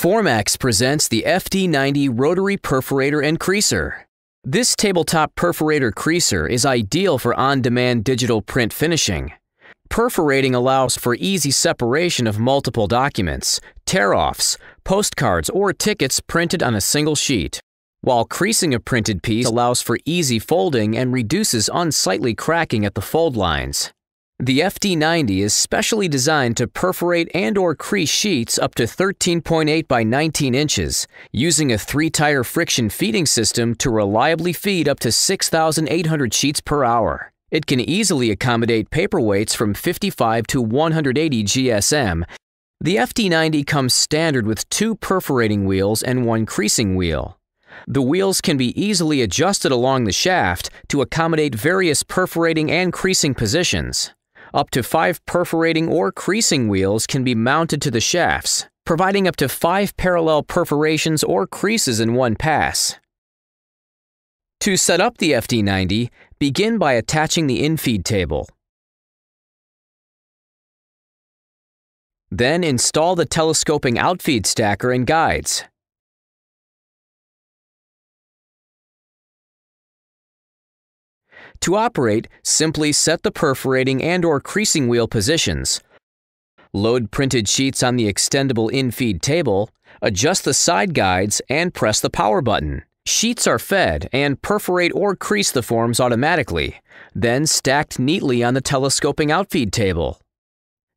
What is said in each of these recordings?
Formax presents the FD90 Rotary Perforator and Creaser. This tabletop perforator creaser is ideal for on-demand digital print finishing. Perforating allows for easy separation of multiple documents, tear-offs, postcards, or tickets printed on a single sheet, while creasing a printed piece allows for easy folding and reduces unsightly cracking at the fold lines. The FD90 is specially designed to perforate and or crease sheets up to 13.8 by 19 inches, using a three-tire friction feeding system to reliably feed up to 6,800 sheets per hour. It can easily accommodate paperweights from 55 to 180 GSM. The FD90 comes standard with two perforating wheels and one creasing wheel. The wheels can be easily adjusted along the shaft to accommodate various perforating and creasing positions. Up to five perforating or creasing wheels can be mounted to the shafts, providing up to five parallel perforations or creases in one pass. To set up the FD90, begin by attaching the infeed table. Then install the telescoping outfeed stacker and guides. To operate, simply set the perforating and or creasing wheel positions. Load printed sheets on the extendable in-feed table, adjust the side guides, and press the power button. Sheets are fed and perforate or crease the forms automatically, then stacked neatly on the telescoping outfeed table.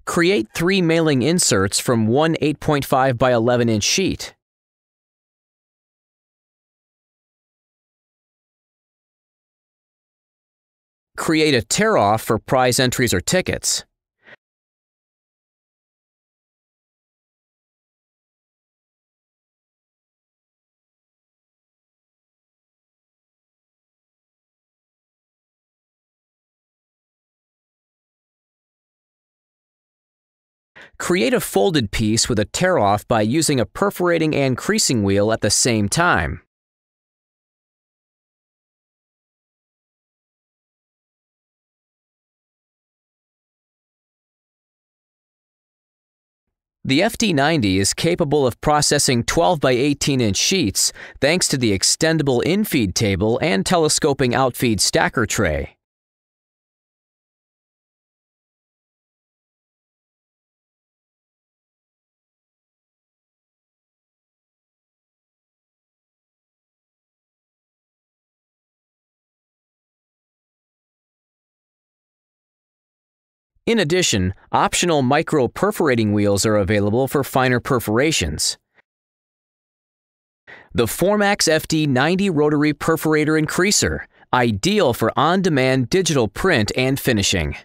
Create three mailing inserts from one 8.5 by 11 inch sheet. create a tear-off for prize entries or tickets. Create a folded piece with a tear-off by using a perforating and creasing wheel at the same time. The FD90 is capable of processing 12 by 18 inch sheets thanks to the extendable infeed table and telescoping outfeed stacker tray. In addition, optional micro perforating wheels are available for finer perforations. The Formax FD90 Rotary Perforator Increaser, ideal for on-demand digital print and finishing.